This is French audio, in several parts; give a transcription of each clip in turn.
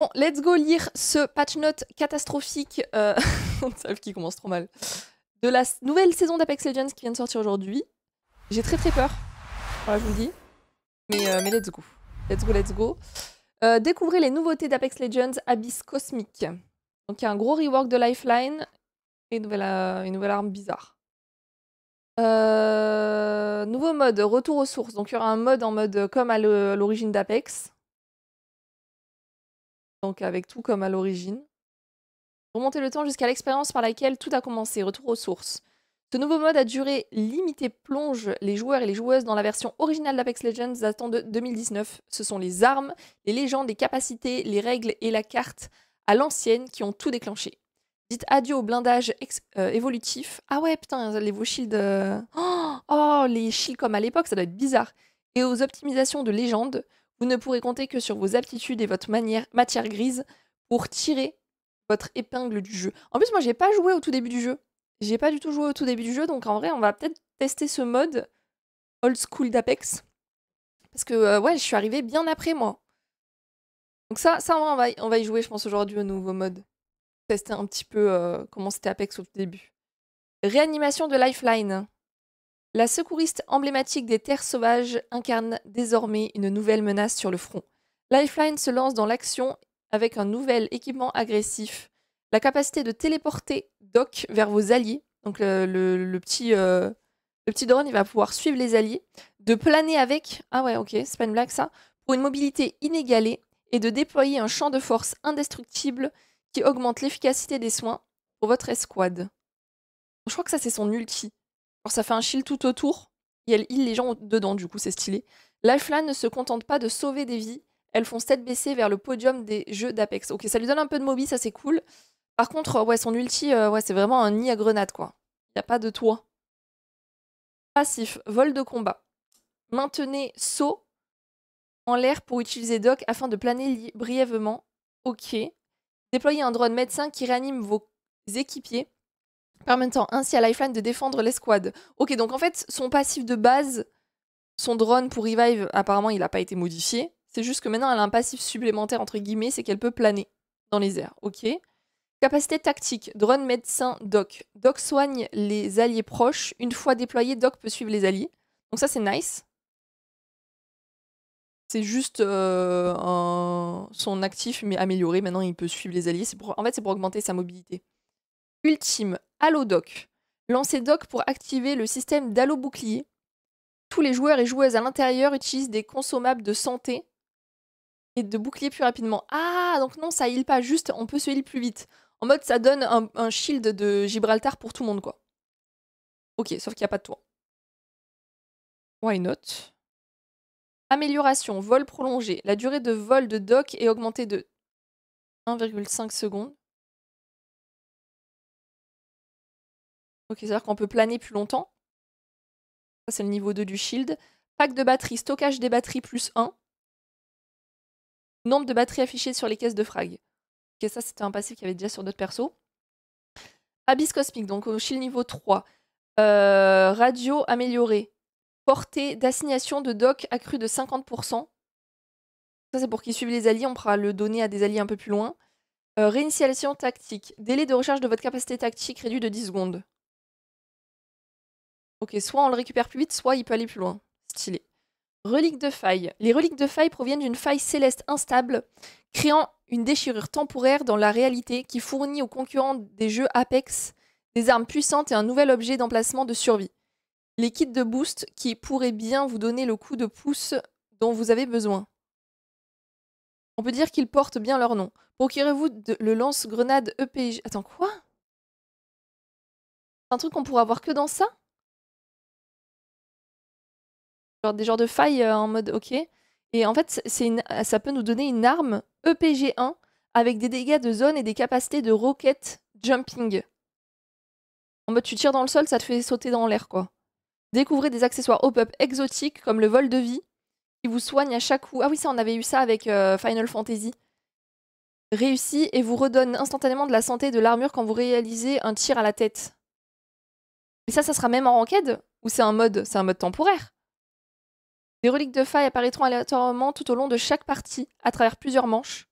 Bon, let's go lire ce patch note catastrophique. Euh... qu'il commence trop mal. De la nouvelle saison d'Apex Legends qui vient de sortir aujourd'hui. J'ai très très peur. Voilà, je vous le dis. Mais, euh, let's go. Let's go, let's go. Euh, découvrez les nouveautés d'Apex Legends Abyss Cosmique. Donc il y a un gros rework de Lifeline et une nouvelle, euh, une nouvelle arme bizarre. nouveau mode, retour aux sources. Donc il y aura un mode en mode comme à l'origine d'Apex donc avec tout comme à l'origine. Remonter le temps jusqu'à l'expérience par laquelle tout a commencé, retour aux sources. Ce nouveau mode à durée limitée plonge les joueurs et les joueuses dans la version originale d'Apex Legends datant de 2019. Ce sont les armes, les légendes, les capacités, les règles et la carte à l'ancienne qui ont tout déclenché. Dites adieu au blindage euh, évolutif. Ah ouais, putain, les vos shields. Euh, oh, les shields comme à l'époque, ça doit être bizarre. Et aux optimisations de légende, vous ne pourrez compter que sur vos aptitudes et votre manière, matière grise pour tirer votre épingle du jeu. En plus, moi, j'ai pas joué au tout début du jeu. J'ai pas du tout joué au tout début du jeu, donc en vrai, on va peut-être tester ce mode old school d'Apex. Parce que, euh, ouais, je suis arrivée bien après, moi. Donc ça, ça on, va, on va y jouer, je pense, aujourd'hui au nouveau mode. Tester un petit peu euh, comment c'était Apex au début. Réanimation de Lifeline. La secouriste emblématique des terres sauvages incarne désormais une nouvelle menace sur le front. Lifeline se lance dans l'action avec un nouvel équipement agressif, la capacité de téléporter Doc vers vos alliés. Donc euh, le, petit, drone, il va pouvoir suivre les alliés, de planer avec, ah ouais ok, c'est pas une blague ça, pour une mobilité inégalée, et de déployer un champ de force indestructible qui augmente l'efficacité des soins pour votre escouade. Je crois que ça c'est son ulti. Alors ça fait un shield tout autour. Et elle heal les gens dedans, du coup, c'est stylé. Lifeline ne se contente pas de sauver des vies. Elles font tête baissée vers le podium des jeux d'Apex. Ok, ça lui donne un peu de mobi, ça c'est cool. Par contre, euh, ouais, son ulti, euh, ouais, c'est vraiment un nid à grenade, quoi. Il n'y a pas de toit. Passif, vol de combat. Maintenez saut en l'air pour utiliser Doc afin de planer brièvement. Ok. Déployez un drone médecin qui réanime vos équipiers permettant ainsi à Lifeline de défendre l'escouade. Ok, donc en fait, son passif de base, son drone pour revive, apparemment, il n'a pas été modifié. C'est juste que maintenant, elle a un passif supplémentaire, entre guillemets, c'est qu'elle peut planer dans les airs. Ok. Capacité tactique, drone médecin, doc. Doc soigne les alliés proches. Une fois déployé, doc peut suivre les alliés. Donc ça, c'est nice. C'est juste euh, son actif, mais amélioré. Maintenant, il peut suivre les alliés. En fait, c'est pour augmenter sa mobilité. Ultime, Doc. Lancer Doc pour activer le système d'Allo Bouclier. Tous les joueurs et joueuses à l'intérieur utilisent des consommables de santé et de bouclier plus rapidement. Ah, donc non, ça heal pas, juste on peut se heal plus vite. En mode, ça donne un, shield de Gibraltar pour tout le monde, quoi. Ok, sauf qu'il n'y a pas de toit. Why not Amélioration, vol prolongé. La durée de vol de Doc est augmentée de 1,5 secondes. Ok, c'est-à-dire qu'on peut planer plus longtemps. Ça, c'est le niveau 2 du shield. Pack de batterie, stockage des batteries plus 1. Nombre de batteries affichées sur les caisses de frag. ça, c'était un passif qu'il y avait déjà sur d'autres persos. Abyss cosmique, donc au shield niveau 3. Euh, radio améliorée. Portée d'assignation de doc accrue de 50%. Ça, c'est pour qu'ils suivent les alliés. On pourra le donner à des alliés un peu plus loin. Euh, réinitialisation tactique. Délai de recharge de votre capacité tactique réduit de 10 secondes. Ok, soit on le récupère plus vite, soit il peut aller plus loin. Stylé. Reliques de faille. Les reliques de faille proviennent d'une faille céleste instable, créant une déchirure temporaire dans la réalité qui fournit aux concurrents des jeux Apex des armes puissantes et un nouvel objet d'emplacement de survie. Les kits de boost qui pourraient bien vous donner le coup de pouce dont vous avez besoin. On peut dire qu'ils portent bien leur nom. Procurez-vous le lance-grenade EPJ... Attends, quoi C'est un truc qu'on pourra avoir que dans ça genre des genres de failles euh, en mode ok. Et en fait, ça peut nous donner une arme EPG1 avec des dégâts de zone et des capacités de rocket jumping. En mode, tu tires dans le sol, ça te fait sauter dans l'air, quoi. Découvrez des accessoires hop-up exotiques comme le vol de vie qui vous soigne à chaque coup. Ah oui, ça, on avait eu ça avec euh, Final Fantasy. Réussi et vous redonne instantanément de la santé et de l'armure quand vous réalisez un tir à la tête. Mais ça, ça sera même en ranked ou c'est un mode, c'est un mode temporaire. Des reliques de faille apparaîtront aléatoirement tout au long de chaque partie, à travers plusieurs manches.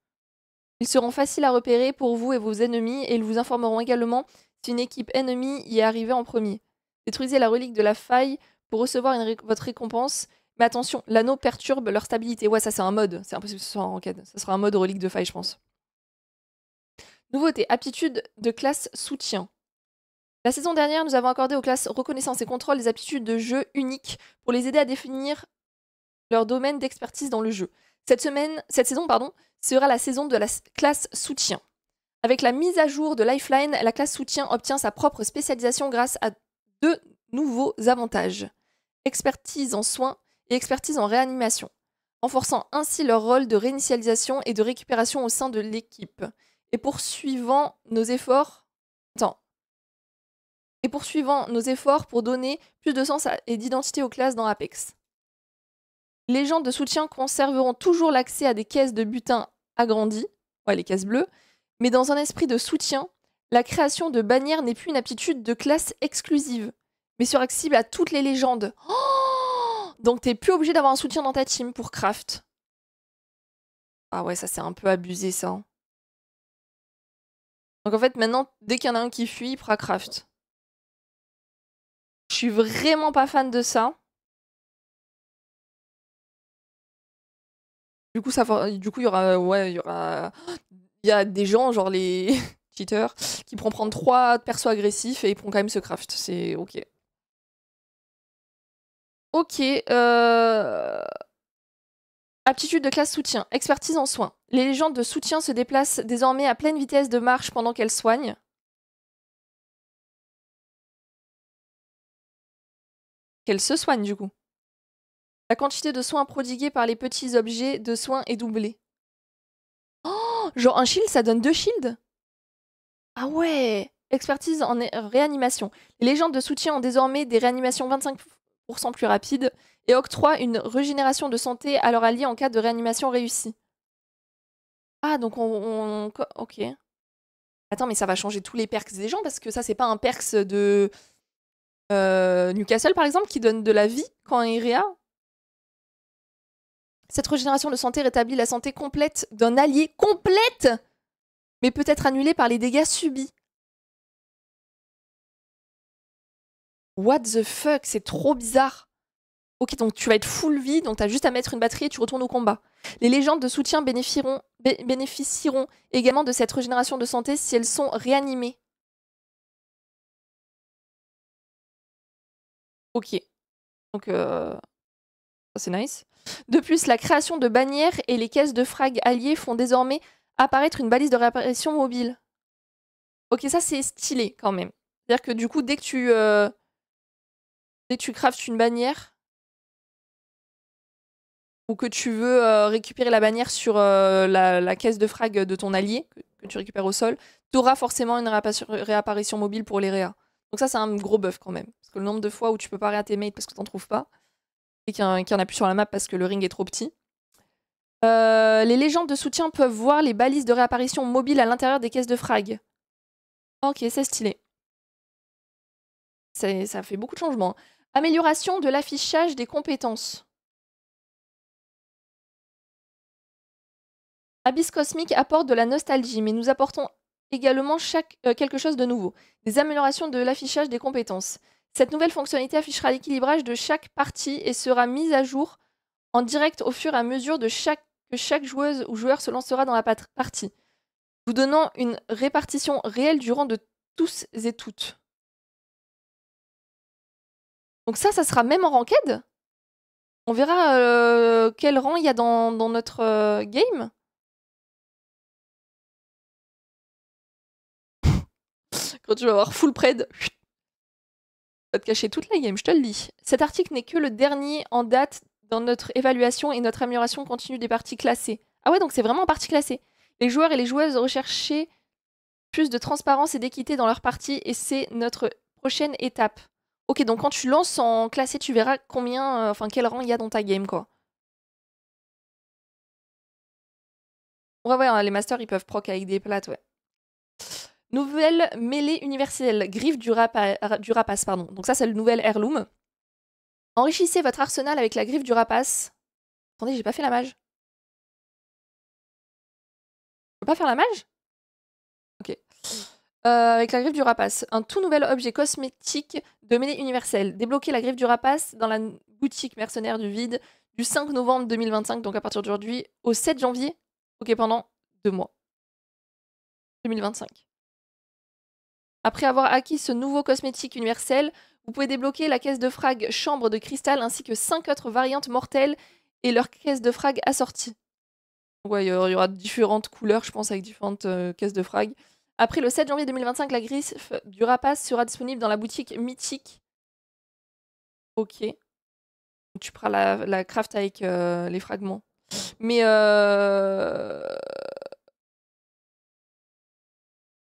Ils seront faciles à repérer pour vous et vos ennemis et ils vous informeront également si une équipe ennemie y est arrivée en premier. Détruisez la relique de la faille pour recevoir votre récompense. Mais attention, l'anneau perturbe leur stabilité. Ouais, ça c'est un mode. C'est impossible que ce soit en enquête, Ça sera un mode relique de faille, je pense. Nouveauté, aptitude de classe soutien. La saison dernière, nous avons accordé aux classes reconnaissance et contrôle des aptitudes de jeu uniques pour les aider à définir leur domaine d'expertise dans le jeu. Cette, semaine, cette saison pardon, sera la saison de la classe soutien. Avec la mise à jour de Lifeline, la classe soutien obtient sa propre spécialisation grâce à deux nouveaux avantages. Expertise en soins et expertise en réanimation, renforçant ainsi leur rôle de réinitialisation et de récupération au sein de l'équipe. Et poursuivant nos efforts... Attends. Et poursuivant nos efforts pour donner plus de sens et d'identité aux classes dans Apex. Les légendes de soutien conserveront toujours l'accès à des caisses de butin agrandies, ouais, les caisses bleues, mais dans un esprit de soutien, la création de bannières n'est plus une aptitude de classe exclusive, mais sera accessible à toutes les légendes. Oh Donc t'es plus obligé d'avoir un soutien dans ta team pour craft. Ah ouais, ça c'est un peu abusé ça. Hein. Donc en fait, maintenant, dès qu'il y en a un qui fuit, il craft. Je suis vraiment pas fan de ça. Du coup, ça, du coup, il y aura, y aura, a des gens, genre les cheaters, qui pourront prendre trois persos agressifs et ils pourront quand même se craft. C'est ok. Ok. Euh, aptitude de classe soutien. Expertise en soins. Les légendes de soutien se déplacent désormais à pleine vitesse de marche pendant qu'elles soignent. Qu'elles se soignent du coup. La quantité de soins prodigués par les petits objets de soins est doublée. Oh Genre un shield, ça donne deux shields Ah ouais Expertise en réanimation. Les légendes de soutien ont désormais des réanimations 25% plus rapides et octroient une régénération de santé à leur allié en cas de réanimation réussie. Ah, donc on, Ok. Attends, mais ça va changer tous les perks des gens parce que ça, c'est pas un perks de euh, Newcastle par exemple qui donne de la vie quand réa cette régénération de santé rétablit la santé complète d'un allié complète, mais peut être annulée par les dégâts subis. What the fuck, c'est trop bizarre. Ok, donc tu vas être full vie, donc t'as juste à mettre une batterie et tu retournes au combat. Les légendes de soutien bénéficieront, également de cette régénération de santé si elles sont réanimées. Ok. Donc, euh, c'est nice. De plus, la création de bannières et les caisses de frag alliées font désormais apparaître une balise de réapparition mobile. Ok, ça c'est stylé quand même. C'est-à-dire que du coup, dès que tu euh, craftes une bannière ou que tu veux euh, récupérer la bannière sur euh, la, caisse de frag de ton allié que, tu récupères au sol, tu auras forcément une réapparition mobile pour les réas. Donc ça c'est un gros buff quand même parce que le nombre de fois où tu peux pas réa tes mates parce que t'en trouves pas, qui, en, y en plus sur la map parce que le ring est trop petit. Euh, les légendes de soutien peuvent voir les balises de réapparition mobiles à l'intérieur des caisses de frag. Ok, c'est stylé. Ça fait beaucoup de changements. Amélioration de l'affichage des compétences. Abyss Cosmique apporte de la nostalgie, mais nous apportons également chaque, euh, quelque chose de nouveau. Des améliorations de l'affichage des compétences. Cette nouvelle fonctionnalité affichera l'équilibrage de chaque partie et sera mise à jour en direct au fur et à mesure de chaque, que chaque joueuse ou joueur se lancera dans la partie, vous donnant une répartition réelle du rang de tous et toutes. Donc ça, ça sera même en ranked On verra euh, quel rang il y a dans, notre euh, game Quand tu vas avoir full pred, cacher toute la game, je te le dis. Cet article n'est que le dernier en date dans notre évaluation et notre amélioration continue des parties classées. Ah ouais, donc c'est vraiment en partie classée. Les joueurs et les joueuses recherchaient plus de transparence et d'équité dans leur partie et c'est notre prochaine étape. Ok, donc quand tu lances en classé, tu verras combien, euh, enfin quel rang il y a dans ta game, quoi. Ouais, ouais, hein, les masters, ils peuvent proc avec des plates, ouais. Nouvelle mêlée universelle, griffe du, rapace. Pardon. Donc ça, c'est le nouvel heirloom. Enrichissez votre arsenal avec la griffe du rapace. Attendez, j'ai pas fait la mage. Je peux pas faire la mage Ok. Euh, avec la griffe du rapace. Un tout nouvel objet cosmétique de mêlée universelle. Débloquez la griffe du rapace dans la boutique mercenaire du vide du 5 novembre 2025, donc à partir d'aujourd'hui, au 7 janvier. Ok, pendant deux mois. 2025. Après avoir acquis ce nouveau cosmétique universel, vous pouvez débloquer la caisse de frag chambre de cristal ainsi que 5 autres variantes mortelles et leur caisse de frag assortie. Ouais, il y aura différentes couleurs, je pense, avec différentes euh, caisses de frag. Après le 7 janvier 2025, la griffe du rapace sera disponible dans la boutique Mythique. Ok. Tu prends la, craft avec euh, les fragments. Mais. Euh...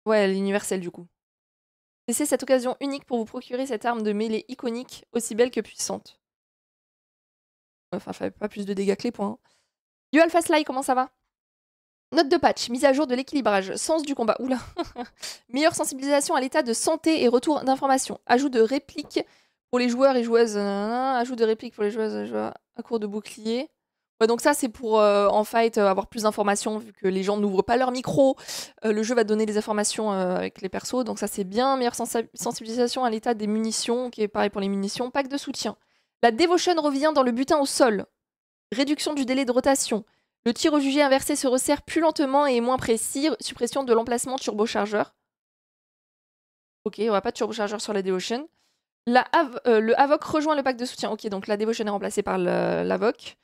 Ouais, l'universel du coup. Laissez cette occasion unique pour vous procurer cette arme de mêlée iconique, aussi belle que puissante. Enfin, pas plus de dégâts que les points. Hein. Yo Alpha Sly, comment ça va Note de patch, mise à jour de l'équilibrage, sens du combat, oula Meilleure sensibilisation à l'état de santé et retour d'informations. Ajout de réplique pour les joueurs et joueuses, ajout de répliques pour les joueuses et joueurs à court de bouclier donc ça, c'est pour euh, en fait euh, avoir plus d'informations vu que les gens n'ouvrent pas leur micro. Euh, le jeu va donner des informations avec les persos, donc ça c'est bien. Meilleure sensibilisation à l'état des munitions, qui est pareil pour les munitions. Pack de soutien. La devotion revient dans le butin au sol. Réduction du délai de rotation. Le tir au jugé inversé se resserre plus lentement et est moins précis. Suppression de l'emplacement turbochargeur. Ok, on va pas de turbochargeur sur la devotion. le Havoc rejoint le pack de soutien. Ok, donc la devotion est remplacée par l'Havoc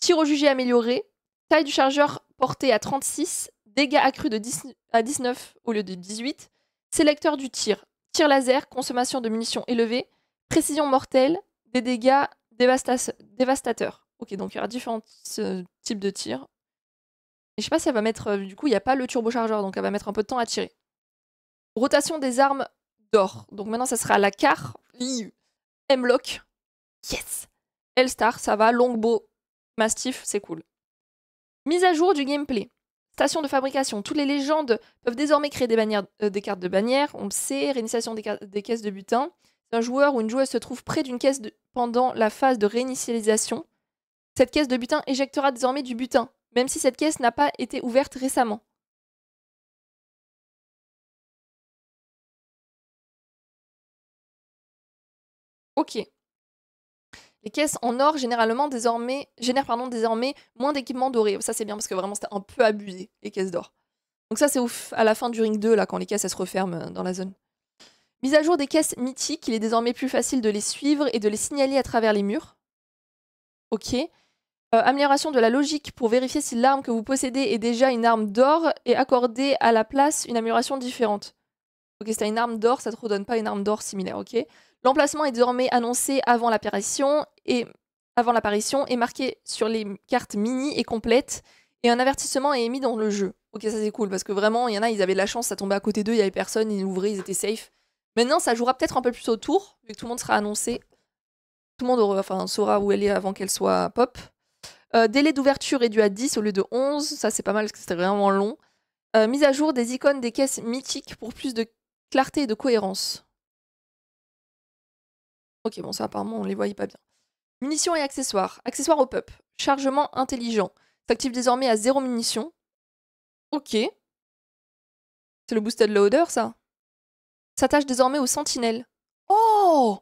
tir au jugé amélioré, taille du chargeur portée à 36, dégâts accrus de à 19 au lieu de 18, sélecteur du tir, tir laser, consommation de munitions élevée, précision mortelle, des dégâts dévastateurs. Ok, donc il y aura différents euh, types de tirs. Et je sais pas si elle va mettre. Euh, du coup, il n'y a pas le turbochargeur, donc elle va mettre un peu de temps à tirer. Rotation des armes d'or. Donc maintenant, ça sera la car, M-Lock. Yes! star ça va. Longbow, Mastiff, c'est cool. Mise à jour du gameplay. Station de fabrication. Toutes les légendes peuvent désormais créer des, euh, cartes de bannière, on le sait. Réinitiation des, caisses de butin. Si un joueur ou une joueuse se trouve près d'une caisse pendant la phase de réinitialisation, cette caisse de butin éjectera désormais du butin, même si cette caisse n'a pas été ouverte récemment. Ok. Les caisses en or généralement désormais, génèrent pardon, désormais moins d'équipements dorés. Ça c'est bien parce que vraiment c'était un peu abusé, les caisses d'or. Donc ça c'est ouf à la fin du ring 2, là, quand les caisses se referment euh, dans la zone. Mise à jour des caisses mythiques, il est désormais plus facile de les suivre et de les signaler à travers les murs. Ok. Euh, amélioration de la logique pour vérifier si l'arme que vous possédez est déjà une arme d'or et accorder à la place une amélioration différente. Ok, si t'as une arme d'or, ça te redonne pas une arme d'or similaire, ok L'emplacement est désormais annoncé avant l'apparition et avant l'apparition est marqué sur les cartes mini et complètes et un avertissement est émis dans le jeu. Ok, ça c'est cool parce que vraiment, il y en a, ils avaient de la chance, ça tombait à côté d'eux, il y avait personne, ils ouvraient, ils étaient safe. Maintenant, ça jouera peut-être un peu plus autour, vu que tout le monde sera annoncé. Tout le monde saura où elle est avant qu'elle soit pop. Euh, délai d'ouverture réduit à 10 au lieu de 11, ça c'est pas mal parce que c'était vraiment long. Euh, mise à jour des icônes des caisses mythiques pour plus de clarté et de cohérence. Ok, bon, ça apparemment, on les voyait pas bien. Munitions et accessoires. Accessoires au pup. Chargement intelligent. S'active désormais à zéro munition. Ok. C'est le boosted loader, ça S'attache désormais aux sentinelles. Oh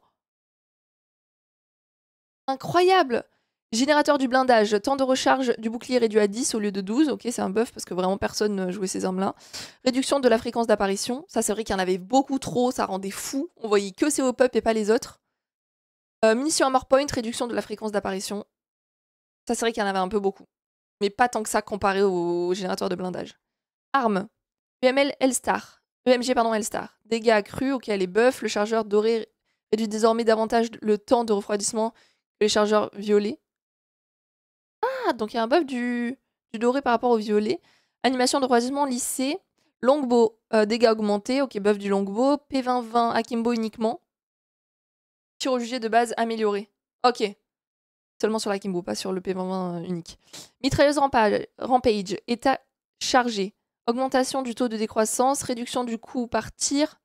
Incroyable Générateur du blindage, temps de recharge du bouclier réduit à 10 au lieu de 12, ok c'est un buff parce que vraiment personne ne jouait ces armes là. Réduction de la fréquence d'apparition, ça c'est vrai qu'il y en avait beaucoup trop, ça rendait fou, on voyait que c'est au up et pas les autres. Euh, munition à mort point, réduction de la fréquence d'apparition. Ça, c'est vrai qu'il y en avait un peu beaucoup. Mais pas tant que ça comparé au, générateur de blindage. Armes. UML e Elstar. EMG, pardon, L-Star. Dégâts accrus, ok, est buff. Le chargeur doré réduit désormais davantage le temps de refroidissement que les chargeurs violets. Ah, donc il y a un buff du, du doré par rapport au violet. Animation de refroidissement lycée. Longbow, euh, dégâts augmentés, ok, buff du longbow. P20-20, Akimbo uniquement. Tir au jugé de base amélioré. Ok. Seulement sur la Kimbo, pas sur le P20 euh, unique. Mitrailleuse rampage, rampage, état chargé. Augmentation du taux de décroissance, réduction du coût par tir,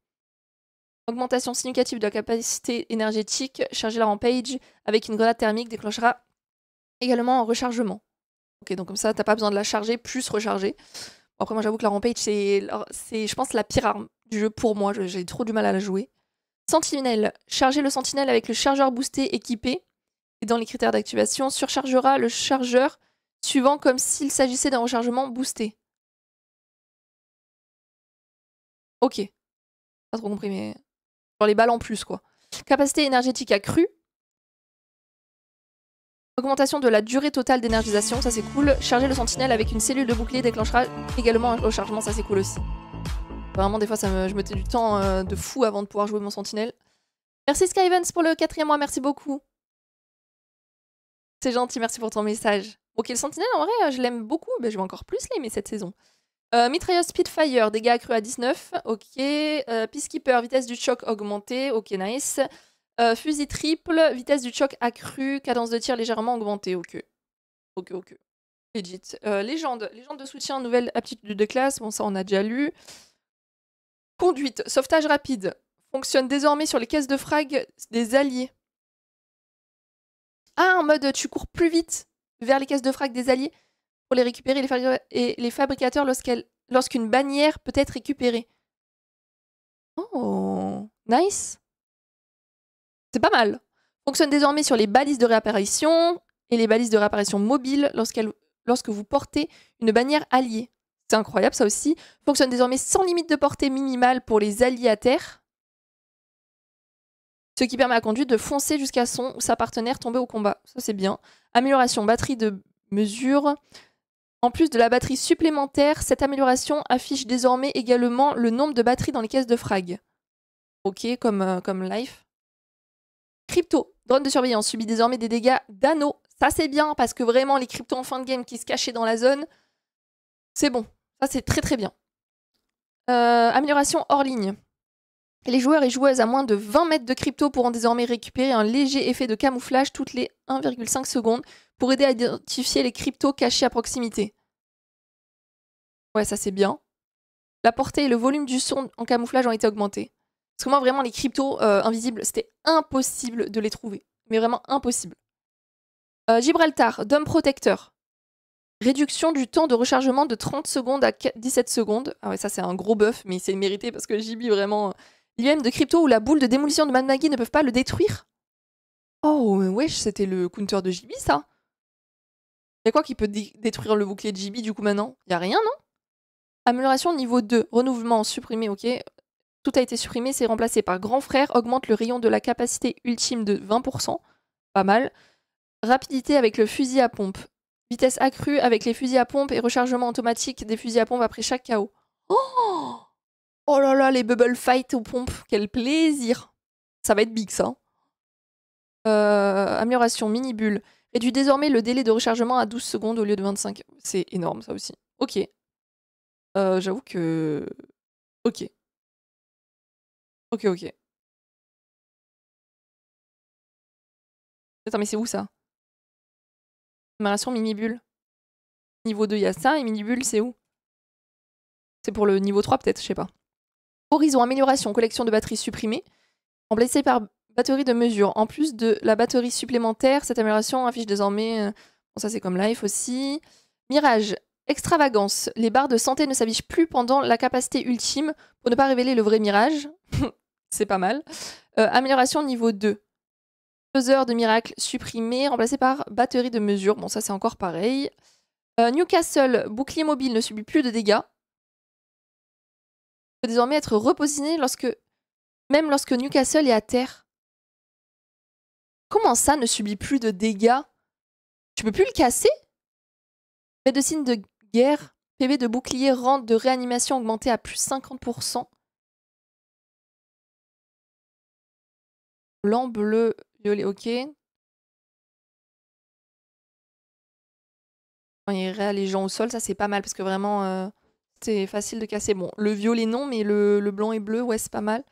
augmentation significative de la capacité énergétique. Charger la rampage avec une grenade thermique déclenchera également un rechargement. Ok, donc comme ça, t'as pas besoin de la charger, plus recharger. après, moi, j'avoue que la rampage, c'est, je pense, la pire arme du jeu pour moi. J'ai trop du mal à la jouer. Sentinelle. Charger le Sentinelle avec le chargeur boosté équipé. Et dans les critères d'activation, surchargera le chargeur suivant comme s'il s'agissait d'un rechargement boosté. Ok. Pas trop compris, mais. Genre les balles en plus, quoi. Capacité énergétique accrue. Augmentation de la durée totale d'énergisation, ça c'est cool. Charger le sentinelle avec une cellule de bouclier déclenchera également un rechargement, ça c'est cool aussi. Vraiment, des fois, ça me, je mettais du temps euh, de fou avant de pouvoir jouer mon sentinelle. Merci Skyvens pour le quatrième mois, merci beaucoup. C'est gentil, merci pour ton message. Ok, le sentinelle, en vrai, euh, je l'aime beaucoup, mais je vais encore plus l'aimer cette saison. Euh, Mitrailleuse Speedfire, dégâts accrus à 19, ok. Euh, Peacekeeper, vitesse du choc augmentée, ok, nice. Euh, fusil triple, vitesse du choc accrue, cadence de tir légèrement augmentée, ok. Ok, ok. Legit. légende, légende de soutien, nouvelle aptitude de classe, bon ça on a déjà lu. Conduite, sauvetage rapide, fonctionne désormais sur les caisses de frag des alliés. Ah, en mode tu cours plus vite vers les caisses de frag des alliés pour les récupérer et les fabricateurs lorsqu'une bannière peut être récupérée. Oh, nice. C'est pas mal. Fonctionne désormais sur les balises de réapparition et les balises de réapparition mobiles lorsque vous portez une bannière alliée. C'est incroyable ça aussi. Fonctionne désormais sans limite de portée minimale pour les terre. Ce qui permet à la conduite de foncer jusqu'à son ou sa partenaire tombée au combat. Ça c'est bien. Amélioration batterie de mesure. En plus de la batterie supplémentaire, cette amélioration affiche désormais également le nombre de batteries dans les caisses de frag. Ok, comme, euh, comme life. Crypto, drone de surveillance, subit désormais des dégâts d'anneaux. Ça c'est bien parce que vraiment les cryptos en fin de game qui se cachaient dans la zone, c'est bon. Ça, c'est très très bien. Euh, amélioration hors ligne. Les joueurs et joueuses à moins de 20 mètres de crypto pourront désormais récupérer un léger effet de camouflage toutes les 1,5 secondes pour aider à identifier les cryptos cachés à proximité. Ouais, ça c'est bien. La portée et le volume du son en camouflage ont été augmentés. Parce que moi, vraiment, les cryptos euh, invisibles, c'était impossible de les trouver. Mais vraiment impossible. Euh, Gibraltar, Dome protecteur. Réduction du temps de rechargement de 30 secondes à 17 secondes. Ah ouais, ça c'est un gros buff, mais c'est mérité parce que JB vraiment. L'IM de crypto ou la boule de démolition de Mad Maggie ne peuvent pas le détruire Oh, wesh, c'était le counter de JB ça Y'a quoi qui peut détruire le bouclier de JB du coup maintenant Y'a rien non Amélioration niveau 2, renouvellement supprimé, ok. Tout a été supprimé, c'est remplacé par grand frère, augmente le rayon de la capacité ultime de 20%, pas mal. Rapidité avec le fusil à pompe, vitesse accrue avec les fusils à pompe et rechargement automatique des fusils à pompe après chaque KO. Oh, oh là là, les bubble fight aux pompes, quel plaisir Ça va être big ça. Hein. Euh, amélioration, mini-bulle. Réduit désormais le délai de rechargement à 12 secondes au lieu de 25. C'est énorme ça aussi. Ok. Euh, j'avoue que... Ok. Ok, ok. Attends, mais c'est où ça mini-bulle. Niveau 2, il y a ça, et c'est où C'est pour le niveau 3, peut-être, je sais pas. Horizon, amélioration, collection de batteries supprimées. remplacée par batterie de mesure. En plus de la batterie supplémentaire, cette amélioration affiche désormais. Euh, bon, ça, c'est comme Life aussi. Mirage, extravagance. Les barres de santé ne s'affichent plus pendant la capacité ultime pour ne pas révéler le vrai mirage. c'est pas mal. Euh, amélioration niveau 2. Buzzer de miracle supprimé, remplacé par batterie de mesure. Bon, ça c'est encore pareil. Euh, Newcastle, bouclier mobile ne subit plus de dégâts. peut désormais être reposiné, lorsque, même lorsque Newcastle est à terre. Comment ça ne subit plus de dégâts Tu peux plus le casser Médecine de guerre, PV de bouclier, rente de réanimation augmentée à plus 50%. Blanc, bleu, Violet, ok. Quand il les gens au sol, ça c'est pas mal parce que vraiment euh, c'est facile de casser. Bon, le violet non, mais le, blanc et bleu, ouais, c'est pas mal.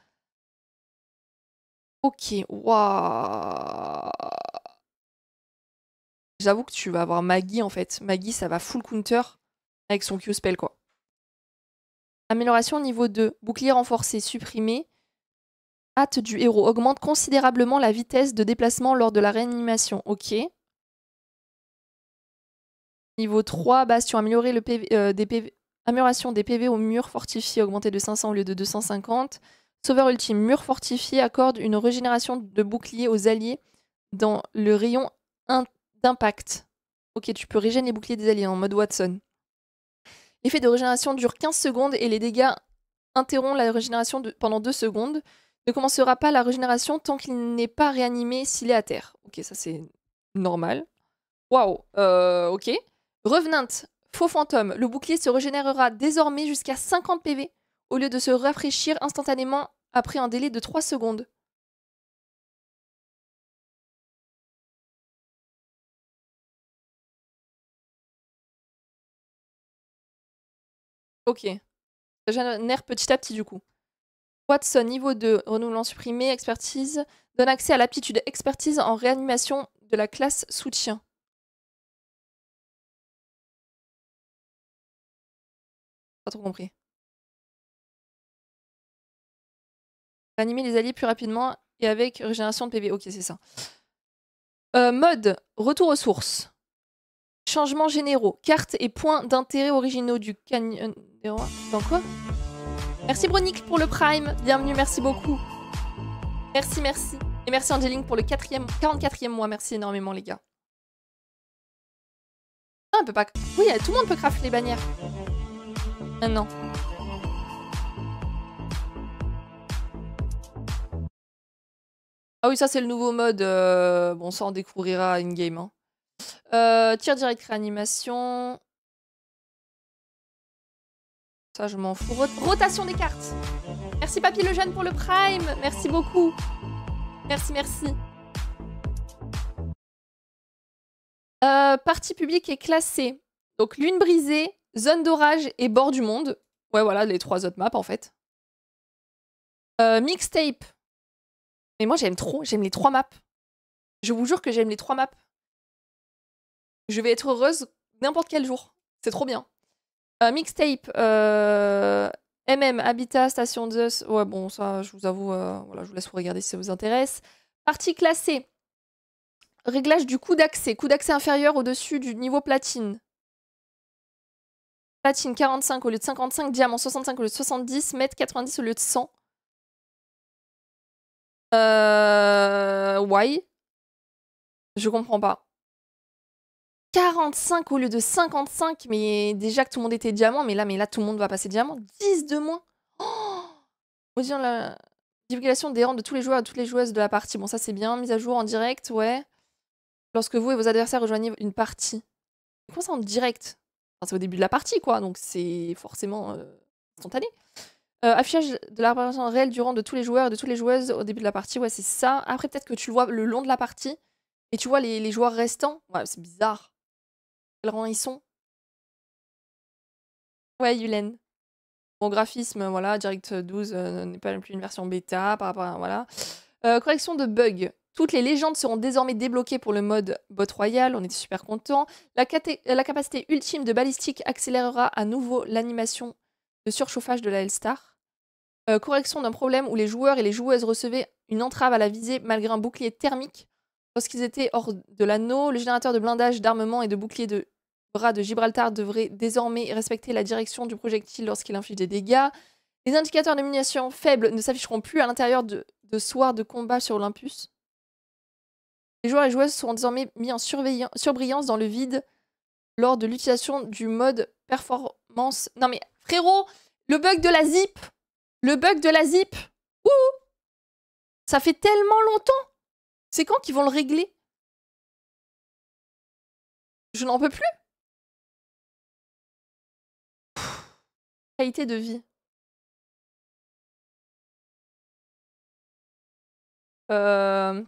Ok, waouh. J'avoue que tu vas avoir Maggie en fait. Maggie, ça va full counter avec son Q-spell quoi. Amélioration niveau 2. Bouclier renforcé, supprimé du héros augmente considérablement la vitesse de déplacement lors de la réanimation. Ok. Niveau 3, bastion améliorer le PV, euh, des amélioration des PV au mur fortifié augmenté de 500 au lieu de 250. Sauveur ultime, mur fortifié accorde une régénération de boucliers aux alliés dans le rayon d'impact. Ok, tu peux régénérer les boucliers des alliés en mode Watson. L'effet de régénération dure 15 secondes et les dégâts interrompent la régénération pendant 2 secondes ne commencera pas la régénération tant qu'il n'est pas réanimé s'il est à terre. Ok, ça c'est normal. Waouh, euh, ok. Revenant, faux fantôme, le bouclier se régénérera désormais jusqu'à 50 PV au lieu de se rafraîchir instantanément après un délai de 3 secondes. Ok. Ça génère petit à petit du coup. Watson, niveau 2, renouvelant supprimé, expertise, donne accès à l'aptitude expertise en réanimation de la classe soutien. Pas trop compris. Réanimer les alliés plus rapidement et avec régénération de PV. Ok, c'est ça. Euh, mode, retour aux sources. Changements généraux, cartes et points d'intérêt originaux du canyon. Euh, dans quoi Merci Bronique pour le Prime. Bienvenue, merci beaucoup. Merci, merci. Et merci Angeline pour le 44e mois. Merci énormément, les gars. Non, ah, on peut pas. Oui, tout le monde peut crafter les bannières. Maintenant. Ah, ah oui, ça c'est le nouveau mode. Euh, bon, ça on découvrira in-game. Hein. Euh, direct réanimation je m'en fous. Rotation des cartes. Merci Papy le pour le Prime. Merci beaucoup. Merci, merci. Euh, partie publique est classée. Donc lune brisée, zone d'orage et bord du monde. Ouais, voilà, les trois autres maps en fait. Euh, mixtape. Mais moi j'aime trop, j'aime les trois maps. Je vous jure que j'aime les trois maps. Je vais être heureuse n'importe quel jour. C'est trop bien. Euh, mixtape, MM, Habitat, Station Zeus. Ouais, bon, ça, je vous avoue, euh, voilà, je vous laisse vous regarder si ça vous intéresse. Partie classée. Réglage du coût d'accès. Coût d'accès inférieur au-dessus du niveau platine. Platine 45 au lieu de 55, diamant 65 au lieu de 70, mètre 90 au lieu de 100. Euh. Why Je comprends pas. 45 au lieu de 55, mais déjà que tout le monde était diamant, mais là, mais là tout le monde va passer diamant. 10 de moins. Oh hein, la divulgation des rangs de tous les joueurs et toutes les joueuses de la partie. Bon, ça c'est bien. Mise à jour en direct, ouais. Lorsque vous et vos adversaires rejoignez une partie. Comment ça en direct C'est au début de la partie, quoi. Donc c'est forcément euh, instantané. Euh, affichage de la représentation réelle du rang de tous les joueurs et de toutes les joueuses au début de la partie, ouais, c'est ça. Après, peut-être que tu le vois le long de la partie et tu vois les, les joueurs restants. Ouais, c'est bizarre. Quel hein, rang ils sont Ouais, Yulen. Bon, graphisme, voilà, Direct 12 euh, n'est pas non plus une version bêta par rapport à. Voilà. Euh, correction de bug. Toutes les légendes seront désormais débloquées pour le mode Bot Royal, on est super content. Euh, la, capacité ultime de balistique accélérera à nouveau l'animation de surchauffage de la L-Star. correction d'un problème où les joueurs et les joueuses recevaient une entrave à la visée malgré un bouclier thermique Lorsqu'ils étaient hors de l'anneau, le générateur de blindage, d'armement et de bouclier de bras de Gibraltar devrait désormais respecter la direction du projectile lorsqu'il inflige des dégâts. Les indicateurs de munitions faibles ne s'afficheront plus à l'intérieur de, de soirs de combat sur Olympus. Les joueurs et joueuses seront désormais mis en surbrillance dans le vide lors de l'utilisation du mode performance. Non mais frérot, le bug de la zip Le bug de la zip Ouh Ça fait tellement longtemps c'est quand qu'ils vont le régler Je n'en peux plus Qualité de vie. Euh,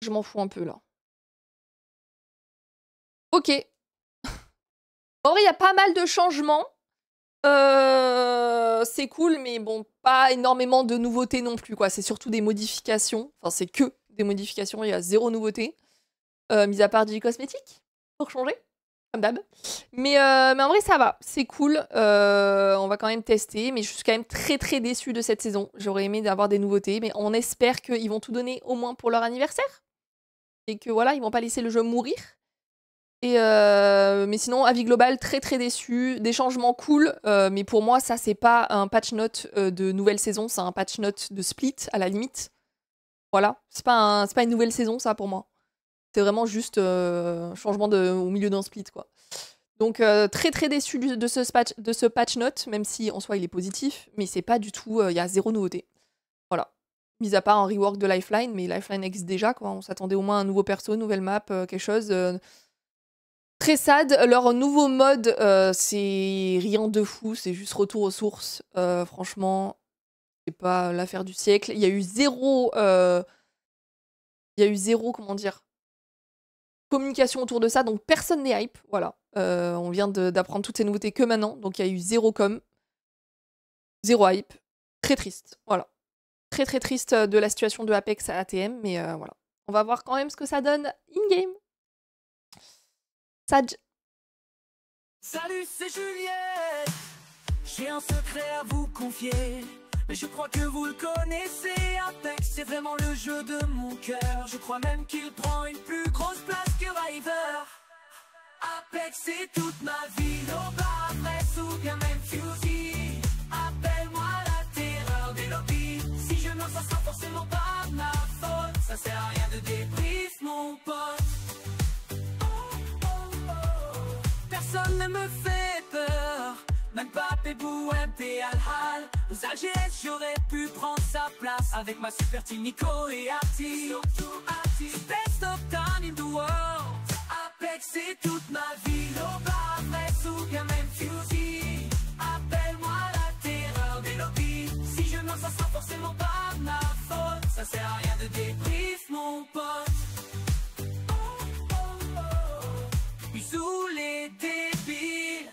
je m'en fous un peu là. Ok. Or il y a pas mal de changements. Euh, c'est cool, mais bon, pas énormément de nouveautés non plus, quoi. C'est surtout des modifications. Enfin, c'est que des modifications, il y a zéro nouveauté. Euh, mis à part du cosmétique, pour changer, comme d'hab. Mais, euh, mais en vrai, ça va, c'est cool. Euh, on va quand même tester, mais je suis quand même très très déçue de cette saison. J'aurais aimé d'avoir des nouveautés, mais on espère qu'ils vont tout donner au moins pour leur anniversaire. Et que voilà, ils vont pas laisser le jeu mourir. Et mais sinon, avis global, très très déçu. Des changements cool, mais pour moi, ça, c'est pas un patch note de nouvelle saison, c'est un patch note de split à la limite. Voilà, c'est pas, pas une nouvelle saison, ça, pour moi. C'est vraiment juste un euh, changement au milieu d'un split, quoi. Donc, euh, très, très déçu de ce, patch, note, même si en soi il est positif, mais c'est pas du tout, euh, il y a zéro nouveauté. Voilà. Mis à part un rework de Lifeline, mais Lifeline existe déjà, quoi. On s'attendait au moins à un nouveau perso, nouvelle map, quelque chose. Très sad, leur nouveau mode, c'est rien de fou, c'est juste retour aux sources. franchement, c'est pas l'affaire du siècle. Il y a eu zéro. Euh, il y a eu zéro, comment dire, communication autour de ça. Donc personne n'est hype. Voilà. Euh, on vient d'apprendre toutes ces nouveautés que maintenant. Donc il y a eu zéro com. Zéro hype. Très triste. Voilà. Très très triste euh, de la situation de Apex à ATM. Mais voilà. On va voir quand même ce que ça donne in-game. Sage. Salut, c'est Juliette. J'ai un secret à vous confier je crois que vous le connaissez Apex c'est vraiment le jeu de mon cœur Je crois même qu'il prend une plus grosse place que River Apex c'est toute ma vie Loba, Press ou bien même Fusey Appelle-moi la terreur des lobbies Si je m'en ça sera forcément pas ma faute Ça sert à rien de débrief mon pote oh, oh, oh. Personne ne me fait pas MP Al-Hal Aux AGS j'aurais pu prendre sa place Avec ma super team Nico et Arti Surtout Arti Best of time in the world Apex c'est toute ma vie Loba, mess, ou bien même fusil. Appelle-moi la terreur des lobbies Si je meurs ça sera forcément pas ma faute Ça sert à rien de débrief mon pote oh, oh, oh. les débiles